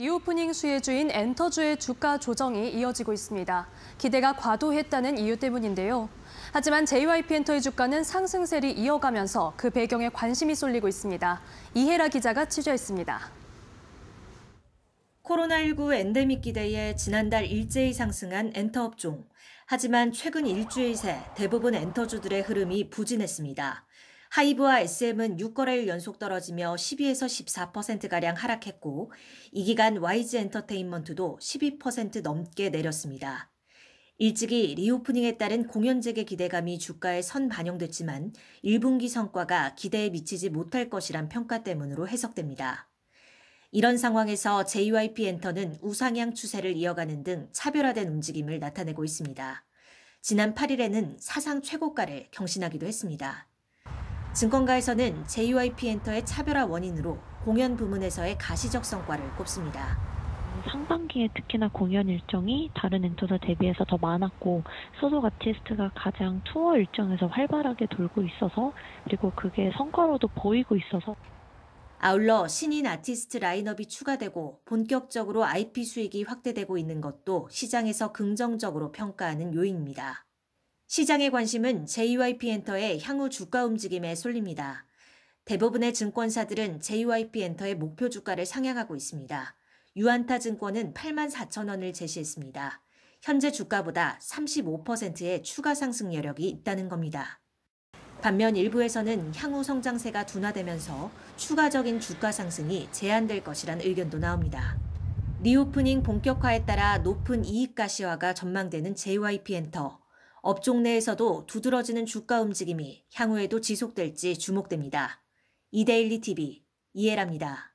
리오프닝 수혜주인 엔터주의 주가 조정이 이어지고 있습니다. 기대가 과도했다는 이유 때문인데요. 하지만 JYP 엔터의 주가는 상승세를 이어가면서 그 배경에 관심이 쏠리고 있습니다. 이혜라 기자가 취재했습니다. 코로나19 엔데믹 기대에 지난달 일제히 상승한 엔터 업종. 하지만 최근 일주일 새 대부분 엔터주들의 흐름이 부진했습니다. 하이브와 SM은 6거래일 연속 떨어지며 12에서 14%가량 하락했고 이 기간 YG 엔터테인먼트도 12% 넘게 내렸습니다. 일찍이 리오프닝에 따른 공연 재개 기대감이 주가에 선 반영됐지만 1분기 성과가 기대에 미치지 못할 것이란 평가 때문으로 해석됩니다. 이런 상황에서 JYP 엔터는 우상향 추세를 이어가는 등 차별화된 움직임을 나타내고 있습니다. 지난 8일에는 사상 최고가를 경신하기도 했습니다. 증권가에서는 JYP 엔터의 차별화 원인으로 공연 부문에서의 가시적 성과를 꼽습니다. 상반기에 특히나 공연 일정이 다른 엔터사 대비해서 더 많았고 소속 아티스트가 가장 투어 일정에서 활발하게 돌고 있어서 그리고 그게 성과로도 보이고 있어서 아울러 신인 아티스트 라인업이 추가되고 본격적으로 IP 수익이 확대되고 있는 것도 시장에서 긍정적으로 평가하는 요인입니다. 시장의 관심은 JYP 엔터의 향후 주가 움직임에 쏠립니다. 대부분의 증권사들은 JYP 엔터의 목표 주가를 상향하고 있습니다. 유안타 증권은 8만 4천 원을 제시했습니다. 현재 주가보다 35%의 추가 상승 여력이 있다는 겁니다. 반면 일부에서는 향후 성장세가 둔화되면서 추가적인 주가 상승이 제한될 것이란 의견도 나옵니다. 리오프닝 본격화에 따라 높은 이익 가시화가 전망되는 JYP 엔터. 업종 내에서도 두드러지는 주가 움직임이 향후에도 지속될지 주목됩니다. 이데일리TV 이해랍니다.